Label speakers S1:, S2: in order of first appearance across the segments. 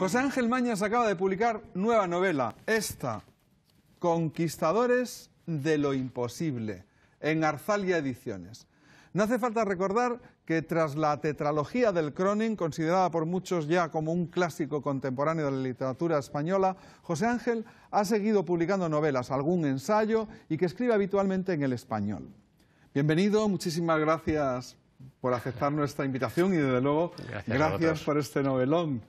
S1: José Ángel Mañas acaba de publicar nueva novela, esta, Conquistadores de lo Imposible, en Arzalia Ediciones. No hace falta recordar que tras la tetralogía del Cronin, considerada por muchos ya como un clásico contemporáneo de la literatura española, José Ángel ha seguido publicando novelas, algún ensayo y que escribe habitualmente en el español. Bienvenido, muchísimas gracias por aceptar nuestra invitación y desde luego gracias por este novelón.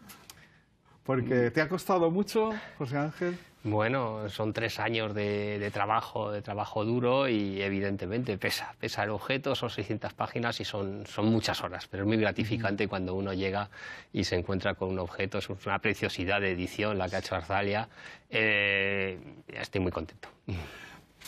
S1: Porque mm. te ha costado mucho, José Ángel.
S2: Bueno, son tres años de, trabajo, de trabajo duro y evidentemente pesa, pesa el objeto, son 600 páginas y son, muchas horas, pero es muy gratificante cuando uno llega y se encuentra con un objeto, es una preciosidad de edición la que ha hecho Arzalia, eh, estoy muy contento.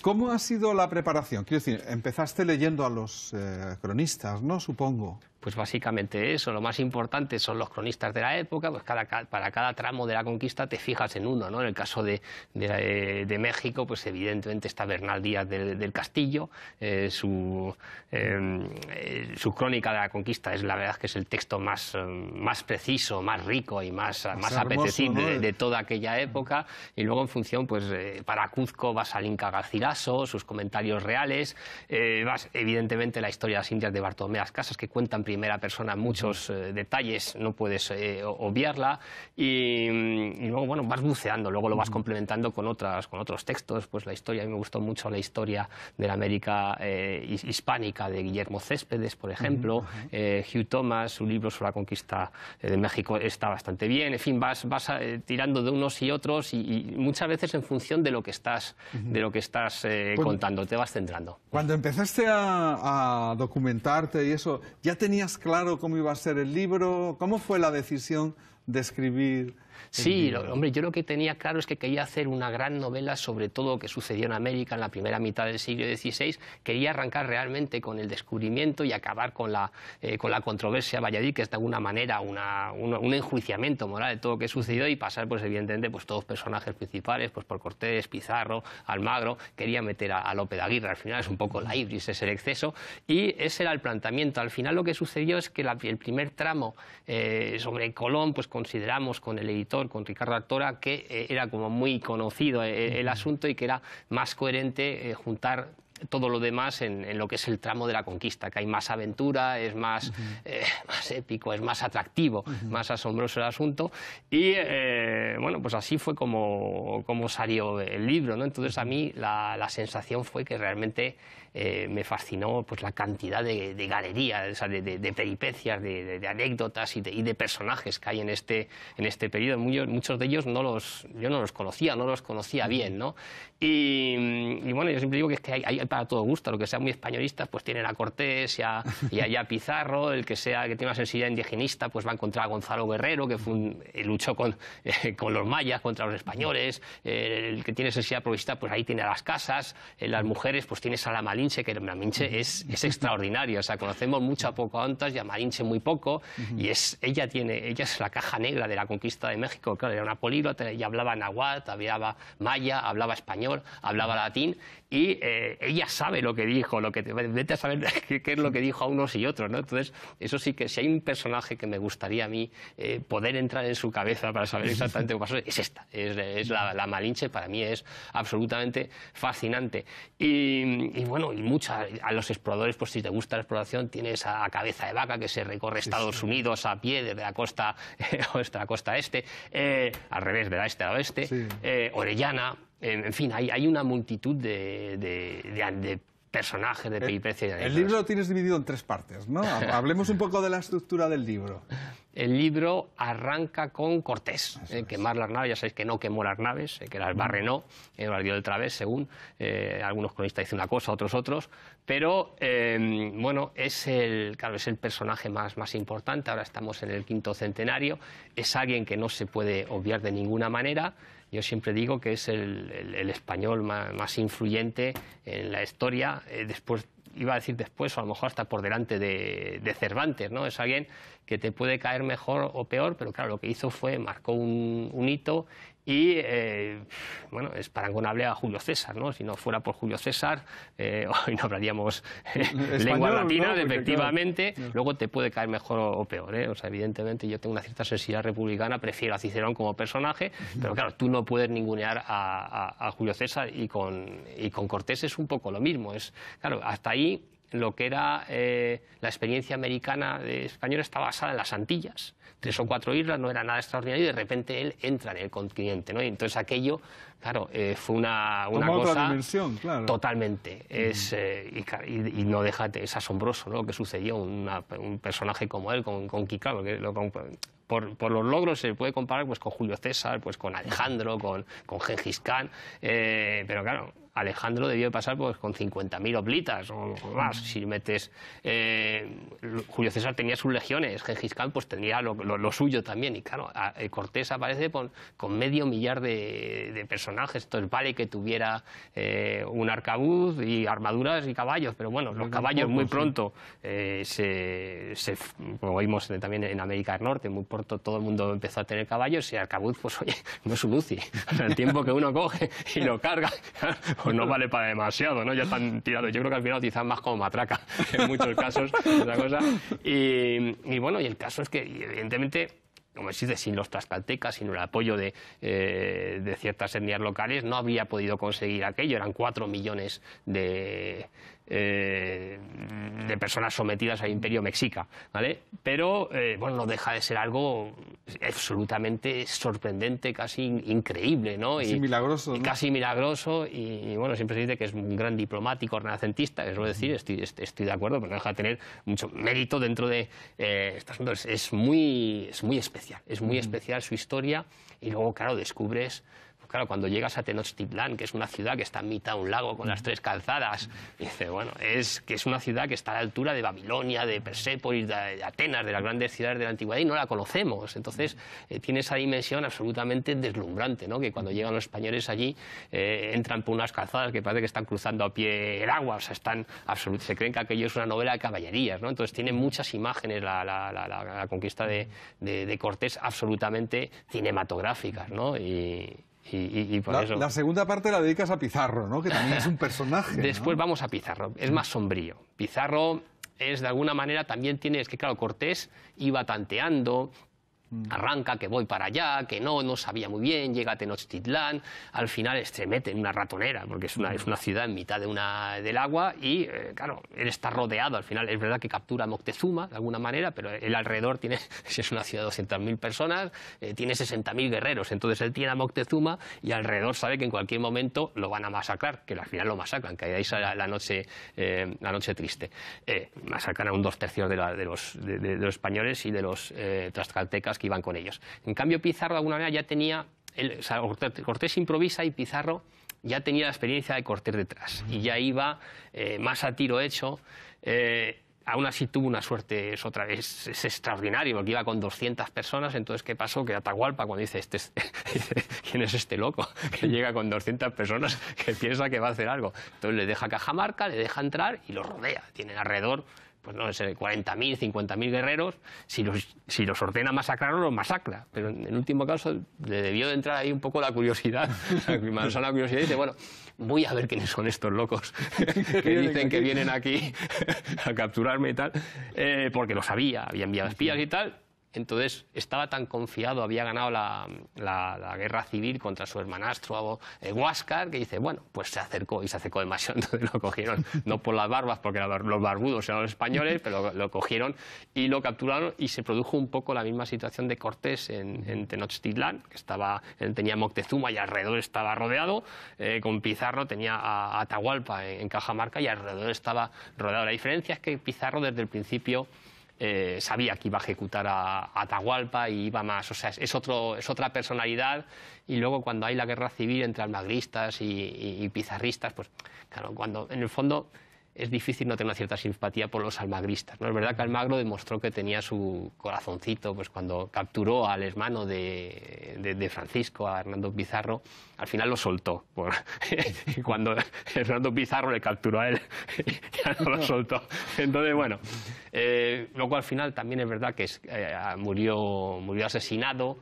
S1: ¿Cómo ha sido la preparación? Quiero decir, empezaste leyendo a los eh, cronistas, ¿no? Supongo.
S2: Pues básicamente eso, lo más importante son los cronistas de la época, pues cada, para cada tramo de la conquista te fijas en uno, ¿no? En el caso de, eh, México, pues evidentemente está Bernal Díaz del, Castillo, eh, su, eh, su crónica de la conquista es la verdad que es el texto más, más preciso, más rico y más, más, apetecible de, toda aquella época, y luego en función, pues para Cuzco vas a Inca Garcilaso, sus comentarios reales, vas evidentemente la historia de las Indias de Bartolomé Casas, que cuentan primera persona muchos eh, detalles, no puedes eh, obviarla. Mm, y, luego, bueno, vas buceando, luego lo vas complementando con, otras, con otros textos. Pues la historia, a mí me gustó mucho la historia de la América eh, hispánica de Guillermo Céspedes, por ejemplo. Hugh Thomas, su libro sobre la conquista de México está bastante bien. En fin, vas, vas tirando de unos y otros y, muchas veces en función de lo que estás, de lo que estás contando, te vas centrando.
S1: Cuando empezaste a, a documentarte y eso, ¿ya tenías claro cómo iba a ser el libro? ¿Cómo fue la decisión describir. Sí,
S2: hombre, yo lo que tenía claro es que quería hacer una gran novela sobre todo lo que sucedió en América en la primera mitad del siglo XVI. Quería arrancar realmente con el descubrimiento y acabar con la, eh, con la controversia Valladolid, que es de alguna manera una, un enjuiciamiento moral de todo lo que sucedió y pasar, pues evidentemente, pues todos personajes principales, pues por Cortés, Pizarro, Almagro. Quería meter a, López de Aguirre, al final es un poco la ibris, es el exceso. Y ese era el planteamiento. Al final lo que sucedió es que el primer tramo eh, sobre Colón, pues consideramos con el editor, con Ricardo Actora, que eh, era como muy conocido eh, eh, el, asunto y que era más coherente juntar todo lo demás en, lo que es el tramo de la conquista, que hay más aventura, es más, épico, es más atractivo, más asombroso el asunto. Y bueno, pues así fue como, como salió el libro. ¿no? Entonces a mí la sensación fue que realmente eh, me fascinó pues, la cantidad de, galerías, de, de, peripecias, de, anécdotas y, y de, personajes que hay en este, en este periodo. Muchos, de ellos no los, yo no los conocía, no los conocía bien. ¿no? Y, bueno, yo siempre digo que es que hay, para todo gusto, lo que sea muy españolista, pues tienen a Cortés y a, a, Pizarro, el que sea que tiene una sensibilidad indigenista, pues va a encontrar a Gonzalo Guerrero, que fue eh, luchó con, eh, con los mayas, contra los españoles, el que tiene sensibilidad provista, pues ahí tiene a las casas, las mujeres, pues tiene a la Malinche que es, es extraordinaria. O sea, conocemos mucho a Pocahontas y a Marinche muy poco. Y es, ella, tiene, ella es la caja negra de la conquista de México. Claro, era una políglota, ella hablaba nahuatl, hablaba maya, hablaba español, hablaba latín. Y eh, ella sabe lo que dijo, lo que, vete a saber qué, es lo que dijo a unos y otros. ¿no? Entonces, eso sí que si hay un personaje que me gustaría a mí eh, poder entrar en su cabeza para saber exactamente qué pasó, es esta. Es, la, la Malinche, para mí es absolutamente fascinante. y bueno, y mucha, a los exploradores, pues si te gusta la exploración, tienes a cabeza de vaca que se recorre Estados Unidos a pie desde la costa oeste a la costa este, eh, al revés, de la este a oeste, eh, Orellana, en fin, hay, una multitud de, personajes de eh, PIPC. El, el libro lo tienes dividido en tres partes,
S1: ¿no? Hablemos
S2: un poco de la estructura del libro el libro arranca con Cortés, eh, quemar las naves, ya sabéis que no quemó las naves, eh, que las barrenó, eh, las dio del través, según eh, algunos cronistas dicen una cosa, otros otros, pero em, bueno, es el, es el personaje más, más importante, ahora estamos en el quinto centenario, es alguien que no se puede obviar de ninguna manera, yo siempre digo que es el, español más, influyente en la historia, después iba a decir después, o a lo mejor hasta por delante de, Cervantes, ¿no? Es alguien que te puede caer mejor o peor, pero claro, lo que hizo fue, marcó un, un hito y eh, bueno, es parangonable a Julio César, ¿no? Si no fuera por Julio César, eh, hoy no hablaríamos eh, lengua latina, efectivamente. Luego te puede caer mejor o, peor, O sea, evidentemente yo tengo una cierta sensibilidad republicana, prefiero a Cicerón como personaje, pero claro, tú no puedes ningunear a, a Julio César y con, y con Cortés es un poco lo mismo. Es, claro, hasta ahí lo que era eh, la experiencia americana de español está basada en las Antillas, tres o cuatro islas, no era nada extraordinario y de repente él entra en el continente, ¿no? entonces aquello, claro, eh, fue una, cosa totalmente, es, y, no déjate, es asombroso, Lo que sucedió un personaje como él con, con que por, los logros se puede comparar pues con Julio César, pues con Alejandro, con, con Gengis Khan, eh, pero claro Alejandro debió pasar pues, con 50.000 oblitas o, más. Si metes. Eh, Julio César tenía sus legiones, Gengis Khan pues, tenía lo, suyo también. Y claro, eh, Cortés aparece con, medio millar de, personajes. Entonces, vale que tuviera eh, un arcabuz y armaduras y caballos, pero bueno, los caballos muy pronto se, se, Como vimos también en América del Norte, muy pronto todo el mundo empezó a tener caballos y el arcabuz, pues oye, no es su luci. El tiempo que uno coge y lo carga pues no vale para demasiado, ¿no? Ya están tirados. Yo creo que al final utilizan más como matraca en muchos casos, esa cosa. Y, bueno, y el caso es que evidentemente como existe, sin los tlaxcaltecas, sin el apoyo de, eh, de, ciertas etnias locales, no había podido conseguir aquello. Eran cuatro millones de, eh, de personas sometidas al imperio mexica, ¿vale? Pero, eh, bueno, no deja de ser algo absolutamente sorprendente, casi increíble, ¿no? Casi milagroso. Y Casi milagroso y, bueno, siempre se dice que es un gran diplomático renacentista, es lo decir, estoy, de acuerdo, pero deja de tener mucho mérito dentro de eh, estas este Es, muy, especial, es muy especial su historia y luego, claro, descubres claro, cuando llegas a Tenochtitlán, que es una ciudad que está en mitad de un lago con las tres calzadas, dice, bueno, es que es una ciudad que está a la altura de Babilonia, de Persépolis, de, Atenas, de las grandes ciudades de la antigüedad y no la conocemos. Entonces, eh, tiene esa dimensión absolutamente deslumbrante, ¿no? Que cuando llegan los españoles allí, eh, entran por unas calzadas que parece que están cruzando a pie el agua, o sea, están se creen que aquello es una novela de caballerías, ¿no? Entonces, tiene muchas imágenes la, conquista de, Cortés absolutamente cinematográficas, ¿no? Y, y, por la, eso... la,
S1: segunda parte la dedicas a Pizarro, ¿no? Que también es un personaje. Después
S2: vamos a Pizarro. Es más sombrío. Pizarro es de alguna manera también tiene, es que claro, Cortés iba tanteando, Arranca, que voy para allá, que no, no sabía muy bien, llega a Tenochtitlán, al final se en una ratonera, porque es una, ciudad en mitad de una, del agua y, eh, claro, él está rodeado, al final es verdad que captura a Moctezuma de alguna manera, pero él alrededor tiene, si es una ciudad de 200.000 personas, eh, tiene 60.000 guerreros, entonces él tiene a Moctezuma y alrededor sabe que en cualquier momento lo van a masacrar, que al final lo masacran, que ahí es la, noche, eh, la noche triste. masacran a un dos tercios de, los, los españoles y de los trascaltecas iban con ellos. En cambio, Pizarro de alguna manera ya tenía, el, o sea, Cortés improvisa y Pizarro ya tenía la experiencia de Cortés detrás y ya iba eh, más a tiro hecho. Eh, aún así tuvo una suerte, es otra extraordinario, porque iba con 200 personas, entonces ¿qué pasó? Que Atahualpa, cuando dice, este, ¿quién es este loco? Que llega con 200 personas, que piensa que va a hacer algo. Entonces le deja Cajamarca, le deja entrar y lo rodea. tiene alrededor pues no sé, 40.000, 50.000 guerreros, si los, si los ordena masacrarlos, los masacra. Pero en, el último caso le debió de entrar ahí un poco la curiosidad, la, la curiosidad y dice, bueno, voy a ver quiénes son estos locos que dicen que vienen aquí a capturarme y tal, eh, porque lo sabía, había enviado espías y tal, entonces estaba tan confiado, había ganado la, guerra civil contra su hermanastro eh, Huáscar, que dice, bueno, pues se acercó y se acercó demasiado, entonces lo cogieron, no por las barbas, porque los barbudos eran los españoles, pero lo, cogieron y lo capturaron y se produjo un poco la misma situación de Cortés en, en Tenochtitlán, que estaba, tenía Moctezuma y alrededor estaba rodeado, eh, con Pizarro tenía a, Atahualpa en Cajamarca y alrededor estaba rodeado. La diferencia es que Pizarro desde el principio eh, sabía que iba a ejecutar a, Atahualpa y iba más. O sea, es, otro, es otra personalidad. Y luego cuando hay la guerra civil entre almagristas y pizarristas, pues claro, cuando en el fondo es difícil no tener una cierta simpatía por los almagristas. ¿no? Es verdad que Almagro demostró que tenía su corazoncito pues, cuando capturó al hermano de, de, Francisco, a Hernando Pizarro, al final lo soltó. cuando Hernando Pizarro le capturó a él, ya no lo soltó. Entonces, bueno, eh, luego al final también es verdad que eh, murió, murió asesinado.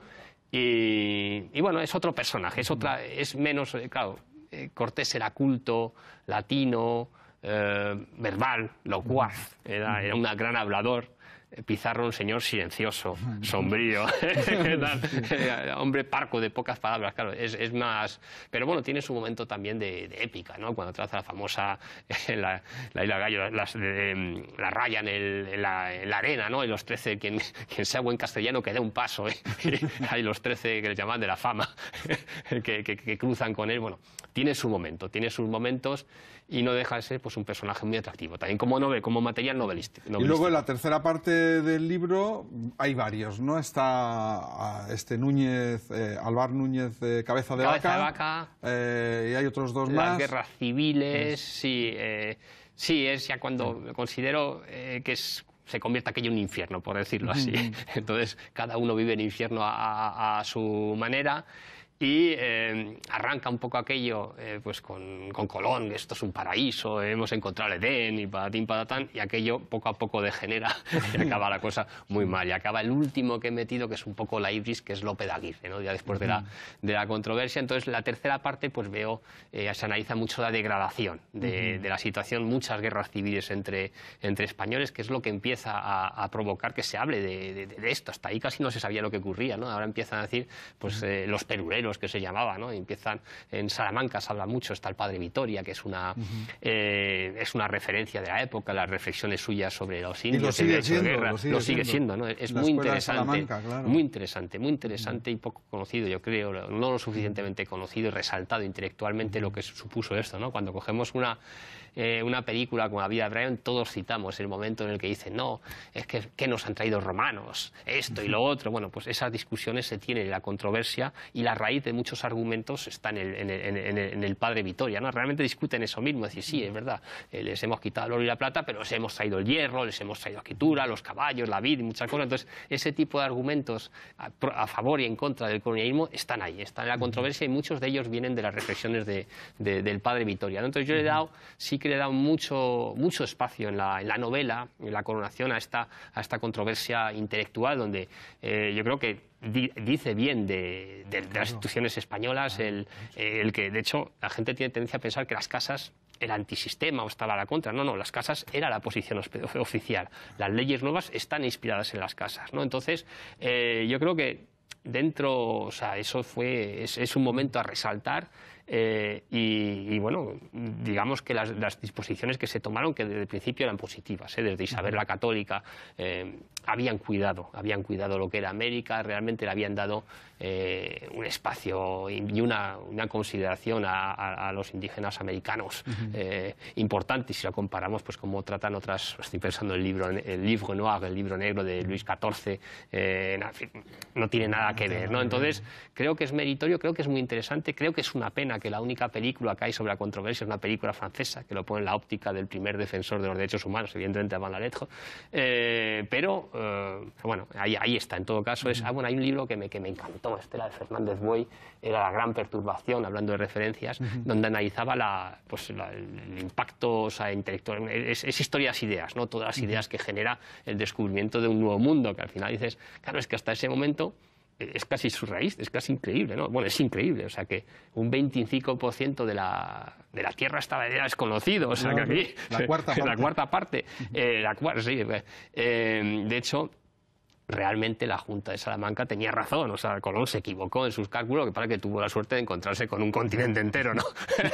S2: Y, bueno, es otro personaje, es, otra, es menos, eh, claro, eh, Cortés era culto, latino, eh, verbal, locuaz, era, era un gran hablador. Eh, pizarro, un señor silencioso, sombrío, eh, hombre parco de pocas palabras, claro, es, más... Pero bueno, tiene su momento también de, épica, ¿no? Cuando traza la famosa, la, isla Gallo, la raya en, la, arena, ¿no? Y los trece, quien, quien, sea buen castellano que dé un paso, Hay los trece que le llaman de la fama, que cruzan con él, bueno, tiene su momento, tiene sus momentos y no deja de ser pues, un personaje muy atractivo, también como, como material novelístico, Y luego en
S1: la tercera parte del libro hay varios, ¿no? Está ah, este Núñez, eh, Alvar Núñez eh, Cabeza de Cabeza Vaca, de vaca eh, y hay otros dos más. Las guerras
S2: civiles, sí. Eh, sí, es ya cuando considero que se convierta aquello en un infierno, por decirlo así. Entonces, cada uno vive el infierno a su manera y em, arranca un poco aquello eh, pues con, con, Colón, esto es un paraíso, hemos encontrado el Edén y patatín patatán, y aquello poco a poco degenera y acaba la cosa muy mal. Y acaba el último que he metido, que es un poco la ibris, que es López Aguirre, ¿no? ya después de la, de la controversia. Entonces, la tercera parte, pues veo, eh, se analiza mucho la degradación de, de, la situación, muchas guerras civiles entre, entre españoles, que es lo que empieza a, provocar que se hable de, esto. Hasta ahí casi no se sabía lo que ocurría, ¿no? Ahora empiezan a decir, pues eh, los perureros que se llamaba, ¿no? Empiezan en Salamanca, se habla mucho, está el padre Vitoria, que es una, eh, es una referencia de la época, las reflexiones suyas sobre los indios, lo sigue, siendo, ¿no? Es muy interesante, muy interesante, muy interesante y poco conocido, yo creo, no lo suficientemente conocido y resaltado intelectualmente lo que supuso esto, ¿no? Cuando cogemos una, eh, una película como La vida de Brian, todos citamos el momento en el que dicen, no, es que, que nos han traído romanos, esto y lo otro. Bueno, pues esas discusiones se tienen, la controversia y la raíz muchos argumentos están en el, padre Vitoria. ¿no? Realmente discuten eso mismo, decir, sí, es verdad, eh, les hemos quitado el oro y la plata, pero les hemos traído el hierro, les hemos traído la escritura, los caballos, la vid y muchas cosas. Entonces, ese tipo de argumentos a, favor y en contra del colonialismo están ahí, están en la controversia y muchos de ellos vienen de las reflexiones del padre Vitoria. Entonces, yo le he dado, sí que le he dado mucho, mucho espacio en la, novela, en la coronación, a esta, a esta controversia intelectual, donde eh, yo creo que dice bien de, las instituciones españolas, ah, el, que, de hecho, la gente tiene tendencia a pensar que las casas el antisistema o estaba a la contra. No, no, las casas era la posición oficial. Las leyes nuevas están inspiradas en las casas. ¿no? Entonces, eh, yo creo que dentro, o sea, eso fue, es, un momento a resaltar eh, y, bueno, digamos que las, disposiciones que se tomaron, que desde el principio eran positivas, ¿eh? desde Isabel la Católica, eh, habían cuidado, habían cuidado lo que era América, realmente le habían dado un espacio y una, consideración a, los indígenas americanos importantes. y si lo comparamos pues como tratan otras, estoy pensando en el libro, el libro noir, el libro negro de Luis XIV, no tiene nada que ver, ¿no? Entonces, creo que es meritorio, creo que es muy interesante, creo que es una pena que la única película que hay sobre la controversia es una película francesa, que lo pone en la óptica del primer defensor de los derechos humanos, evidentemente Van Laretjo, eh, pero, eh, bueno, ahí, está, en todo caso, es, ah, bueno, hay un libro que me, que me encantó, Estela de Fernández Boy, era La gran perturbación, hablando de referencias, donde analizaba la, pues, el impacto o sea, intelectual, es, es historia de ideas, ¿no? todas las ideas que genera el descubrimiento de un nuevo mundo, que al final dices, claro, es que hasta ese momento es casi su raíz es casi increíble, ¿no? Bueno, es increíble, o sea que un 25% de la, de la tierra estaba ya desconocido, o sea que aquí... La cuarta parte. Eh, la sí. Eh, eh, de hecho, realmente la Junta de Salamanca tenía razón, o sea, Colón se equivocó en sus cálculos, que para que tuvo la suerte de encontrarse con un continente entero, ¿no?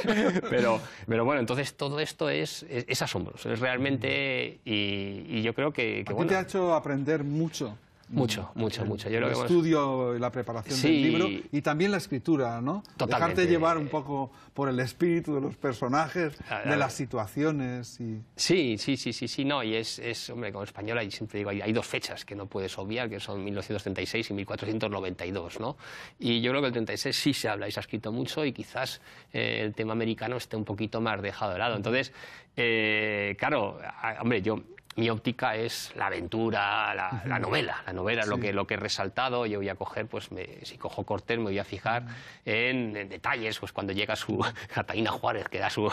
S2: pero, bueno, entonces todo esto es, es, asombroso, es realmente... Y, yo creo que... que te ha
S1: hecho aprender mucho mucho, mucho, mm. mucho. el estudio, la preparación del libro y también la escritura, ¿no? Dejarte llevar un poco por el espíritu de los personajes, de las situaciones Sí,
S2: sí, sí, sí, sí, no, y es, hombre, como española siempre digo, hay, dos fechas que no puedes obviar, que son 1936 y 1492, ¿no? Y yo creo que el 36 sí se habla y se ha escrito mucho y quizás eh, el tema americano esté un poquito más dejado de lado. Entonces, eh, claro, hombre, yo mi óptica es la aventura, la, novela. La novela es lo que, lo que he resaltado. Yo voy a coger, pues si cojo Cortés, me voy a fijar en, detalles. Pues cuando llega su Catalina Juárez, que da su,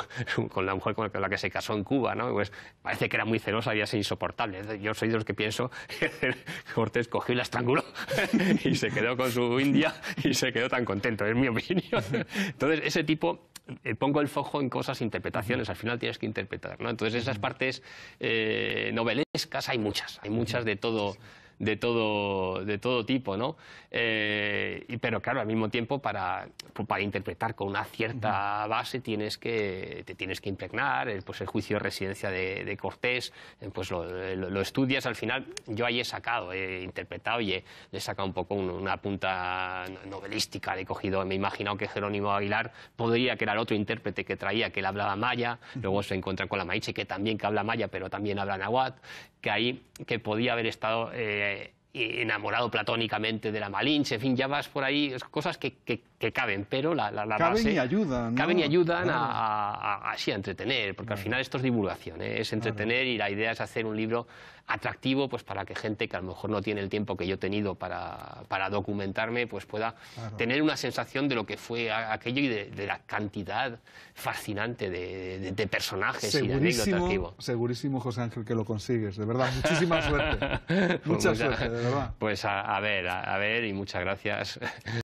S2: con la mujer con la que se casó en Cuba, ¿no? Pues parece que era muy celosa, había así insoportable. Yo soy de los que pienso que Cortés cogió y la estranguló y se quedó con su India y se quedó tan contento, es mi opinión. Entonces, ese tipo eh, pongo el foco en cosas, interpretaciones, al final tienes que interpretar. ¿no? Entonces, esas partes eh, novelescas, hay muchas, hay muchas de todo, de todo, tipo, ¿no? Eh, pero claro, al mismo tiempo, para, para interpretar con una cierta base tienes que, te tienes que impregnar, el, eh, pues el juicio de residencia de, Cortés, eh, pues lo, estudias, al final yo ahí he sacado, he interpretado y he, sacado un poco una punta novelística, le he cogido, me he imaginado que Jerónimo Aguilar podría, que era el otro intérprete que traía, que él hablaba maya, luego se encuentra con la Maiche, que también que habla maya, pero también habla nahuatl, que ahí que podía haber estado eh, enamorado platónicamente de la Malinche, en fin, ya vas por ahí, cosas que, caben, pero la, la, caben Y ayudan, Caben y ayudan a, entretener, porque al final esto es divulgación, ¿eh? es entretener y la idea es hacer un libro atractivo pues para que gente que a lo mejor no tiene el tiempo que yo he tenido para, documentarme, pues pueda tener una sensación de lo que fue aquello y de, la cantidad fascinante de, personajes segurísimo, y de
S1: Segurísimo, José Ángel, que lo consigues, de verdad. Muchísima suerte. Mucha pues suerte.
S2: Pues a, ver, a ver y muchas gracias.